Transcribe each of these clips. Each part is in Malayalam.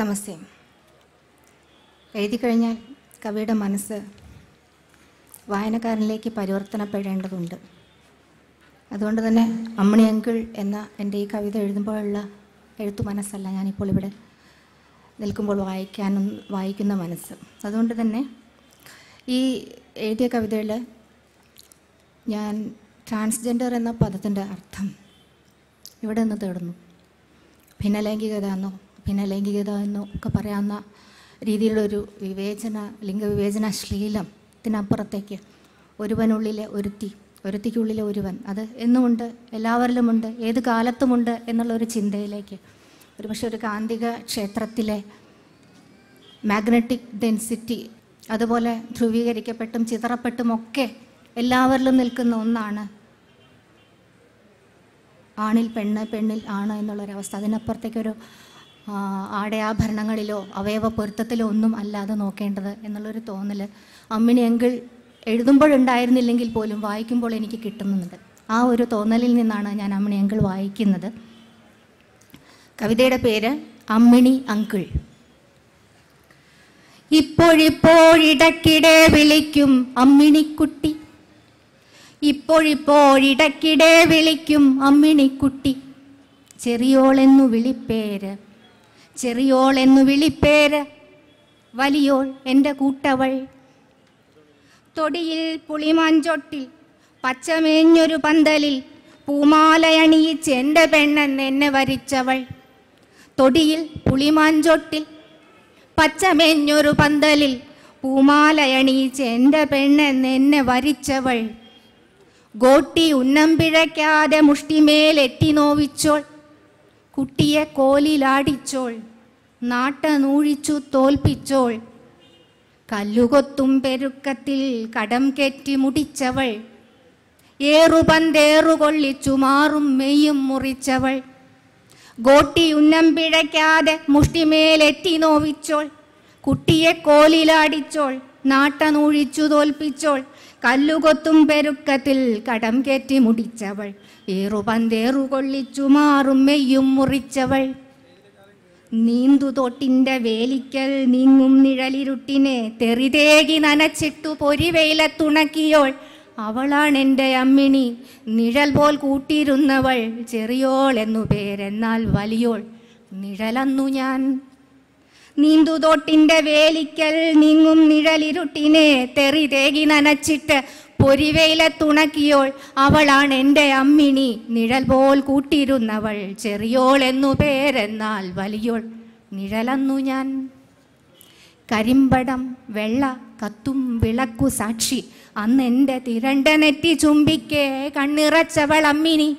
നമസ്തേ എഴുതി കഴിഞ്ഞാൽ കവിയുടെ മനസ്സ് വായനക്കാരനിലേക്ക് പരിവർത്തനപ്പെടേണ്ടതുണ്ട് അതുകൊണ്ട് തന്നെ അമ്മണി അങ്കിൾ എന്ന എൻ്റെ ഈ കവിത എഴുതുമ്പോഴുള്ള എഴുത്തു മനസ്സല്ല ഞാനിപ്പോൾ ഇവിടെ നിൽക്കുമ്പോൾ വായിക്കാനും വായിക്കുന്ന മനസ്സ് അതുകൊണ്ട് തന്നെ ഈ എഴുതിയ കവിതയിൽ ഞാൻ ട്രാൻസ്ജെൻഡർ എന്ന പദത്തിൻ്റെ അർത്ഥം ഇവിടെ നിന്ന് തേടുന്നു ഭിന്നലൈംഗികത എന്നോ പിന്നെ ലൈംഗികത എന്നൊക്കെ പറയാവുന്ന രീതിയിലുള്ളൊരു വിവേചന ലിംഗവിവേചന ശ്ലീലത്തിനപ്പുറത്തേക്ക് ഒരുവനുള്ളിലെ ഒരുത്തി ഒരുത്തിക്കുള്ളിലെ ഒരുവൻ അത് എന്നുമുണ്ട് എല്ലാവരിലുമുണ്ട് ഏത് കാലത്തുമുണ്ട് എന്നുള്ള ഒരു ചിന്തയിലേക്ക് ഒരുപക്ഷെ ഒരു കാന്തിക ക്ഷേത്രത്തിലെ മാഗ്നറ്റിക് ഡെൻസിറ്റി അതുപോലെ ധ്രുവീകരിക്കപ്പെട്ടും ചിതറപ്പെട്ടുമൊക്കെ എല്ലാവരിലും നിൽക്കുന്ന ഒന്നാണ് ആണിൽ പെണ്ണ് പെണ്ണിൽ ആണ് എന്നുള്ളൊരവസ്ഥ അതിനപ്പുറത്തേക്കൊരു ആടയാഭരണങ്ങളിലോ അവയവ പൊരുത്തത്തിലോ ഒന്നും അല്ലാതെ നോക്കേണ്ടത് എന്നുള്ളൊരു തോന്നൽ എങ്കിൽ എഴുതുമ്പോഴുണ്ടായിരുന്നില്ലെങ്കിൽ പോലും വായിക്കുമ്പോൾ എനിക്ക് കിട്ടുന്നുണ്ട് ആ ഒരു തോന്നലിൽ നിന്നാണ് ഞാൻ അമ്മിണി എങ്കിൾ വായിക്കുന്നത് കവിതയുടെ പേര് അമ്മിണി അങ്കിൾ ഇപ്പോഴിപ്പോഴിടക്കിടെ വിളിക്കും അമ്മിണിക്കുട്ടി ഇപ്പോഴിപ്പോഴിടക്കിടെ വിളിക്കും അമ്മിണിക്കുട്ടി ചെറിയോളെന്നു വിളിപ്പേര് ചെറിയോൾ എന്നു വിളിപ്പേര് വലിയോൾ എൻ്റെ കൂട്ടവൾ തൊടിയിൽ പുളിമാഞ്ചൊട്ടിൽ പച്ചമേഞ്ഞൊരു പന്തലിൽ പൂമാലയണിയിച്ച് എൻ്റെ പെണ്ണെന്ന് എന്നെ വരിച്ചവൾ തൊടിയിൽ പുളിമാഞ്ചൊട്ടിൽ പച്ചമേഞ്ഞൊരു പന്തലിൽ പൂമാലയണിയിച്ച് എൻ്റെ പെണ്ണെന്ന് എന്നെ വരിച്ചവൾ ഗോട്ടി ഉന്നം പിഴയ്ക്കാതെ മുഷ്ടിമേലെത്തി നോവിച്ചോൾ കുട്ടിയെ കോലിലാടിച്ചോൾ നാട്ടനൂഴിച്ചു തോൽപ്പിച്ചോൾ കല്ലുകൊത്തും പെരുക്കത്തിൽ കടം കെറ്റി മുടിച്ചവൾ ഏറുപന്തേറുകൊള്ളിച്ചു മാറും മെയ്യും മുറിച്ചവൾ ഉന്നം പിഴയ്ക്കാതെ മുഷ്ടിമേലെത്തി നോവിച്ചോൾ കുട്ടിയെ കോലിലാടിച്ചോൾ നാട്ടനൂഴിച്ചു തോൽപ്പിച്ചോൾ കല്ലുകൊത്തും പെരുക്കത്തിൽ കടം കയറ്റി മുടിച്ചവൾ ഏറുപന്തേറു കൊള്ളിച്ചു മാറും മെയ്യും മുറിച്ചവൾ നീന്തുതോട്ടിന്റെ വേലിക്കൽ നീങ്ങും നിഴലിരുട്ടിനെ തെറിതേകി നനച്ചിട്ടു അവളാണ് എൻ്റെ അമ്മിണി നിഴൽ പോൽ കൂട്ടിയിരുന്നവൾ ചെറിയോൾ എന്നു പേരെന്നാൽ വലിയോൾ നിഴലന്നു ഞാൻ നീന്തുതോട്ടിന്റെ വേലിക്കൽ നീങ്ങും നിഴലിരുട്ടിനെ തെറി തേകി നനച്ചിട്ട് പൊരിവയിലെ തുണക്കിയോൾ അവളാണ് എൻ്റെ അമ്മിണി നിഴൽ പോൽ കൂട്ടിരുന്നവൾ ചെറിയോൾ എന്നു പേരെന്നാൽ വലിയോൾ നിഴലന്നു ഞാൻ കരിമ്പടം വെള്ള കത്തും വിളക്കു സാക്ഷി അന്ന് എൻ്റെ തിരണ്ട നെറ്റി ചുംബിക്കേ കണ്ണിറച്ചവൾ അമ്മിണി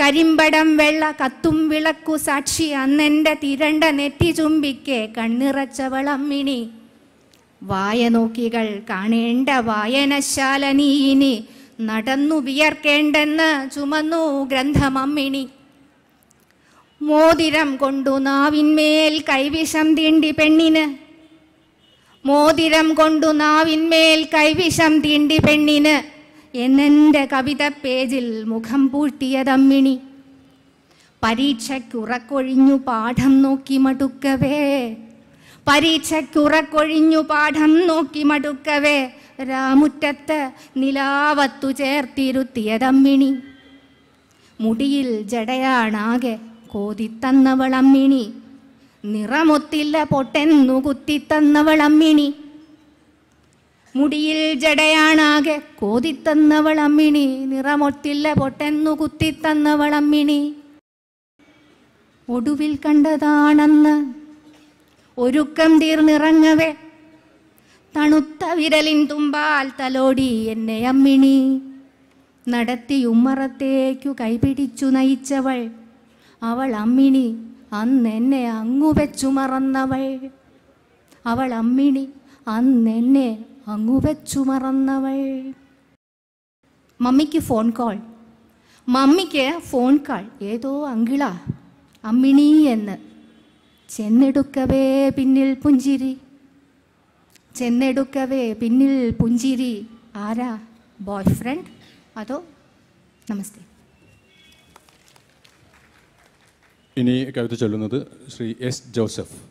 കരിമ്പടം വെള്ള കത്തും വിളക്കു സാക്ഷി അന്നെൻ്റെ തിരണ്ട നെറ്റി ചുംബിക്കെ കണ്ണിറച്ചവളം മിണി വായ നോക്കികൾ കാണേണ്ട വായനശാല നീ നടന്നു വിയർക്കേണ്ടെന്ന് ചുമന്നു ഗ്രന്ഥമമ്മിണി മോതിരം കൊണ്ടു നാവിന്മേൽ കൈവിഷം തീണ്ടി പെണ്ണിന് മോതിരം കൊണ്ടു നാവിന്മേൽ കൈവിഷം തീണ്ടി പെണ്ണിന് എന്നെൻ്റെ കവിത പേജിൽ മുഖം പൂഴ്ത്തിയതമ്മിണി പരീക്ഷയ്ക്കുറക്കൊഴിഞ്ഞു പാഠം നോക്കി മടുക്കവേ പരീക്ഷയ്ക്കുറക്കൊഴിഞ്ഞു പാഠം നോക്കി മടുക്കവേ രാമുറ്റത്ത് നിലാവത്തു ചേർത്തിരുത്തിയതമ്മിണി മുടിയിൽ ജടയാണാകെ കോതിത്തന്നവളമ്മിണി നിറമൊത്തില്ല പൊട്ടെന്നു കുത്തിത്തന്നവളമ്മിണി മുടിയിൽ ജടയാണാകെ കോതിത്തന്നവളമ്മിണി നിറമൊട്ടില്ല പൊട്ടെന്നു കുത്തിത്തന്നവളമ്മിണി ഒടുവിൽ കണ്ടതാണെന്ന് ഒരുക്കം തീർന്നിറങ്ങവേ തണുത്ത വിരലിൻ തുമ്പാൽ തലോടി എന്നെ അമ്മിണി നടത്തി ഉമ്മറത്തേക്കു കൈപിടിച്ചു നയിച്ചവൾ അവൾ അമ്മിണി അന്നെന്നെ അങ്ങുവെച്ചു മറന്നവൾ അവൾ അമ്മിണി അന്നെന്നെ അങ്ങു വെച്ചു മറന്നവൾ മമ്മിക്ക് ഫോൺ കോൾ മമ്മിക്ക് ഫോൺ കോൾ ഏതോ അങ്കിള അമ്മിണി എന്ന് ചെന്നെടുക്കവേ പിന്നിൽ പുഞ്ചിരി ചെന്നെടുക്കവേ പിന്നിൽ പുഞ്ചിരി ആരാ ബോയ് ഫ്രണ്ട് അതോ നമസ്തേ ഇനി കവിത ചൊല്ലുന്നത് ശ്രീ എസ് ജോസഫ്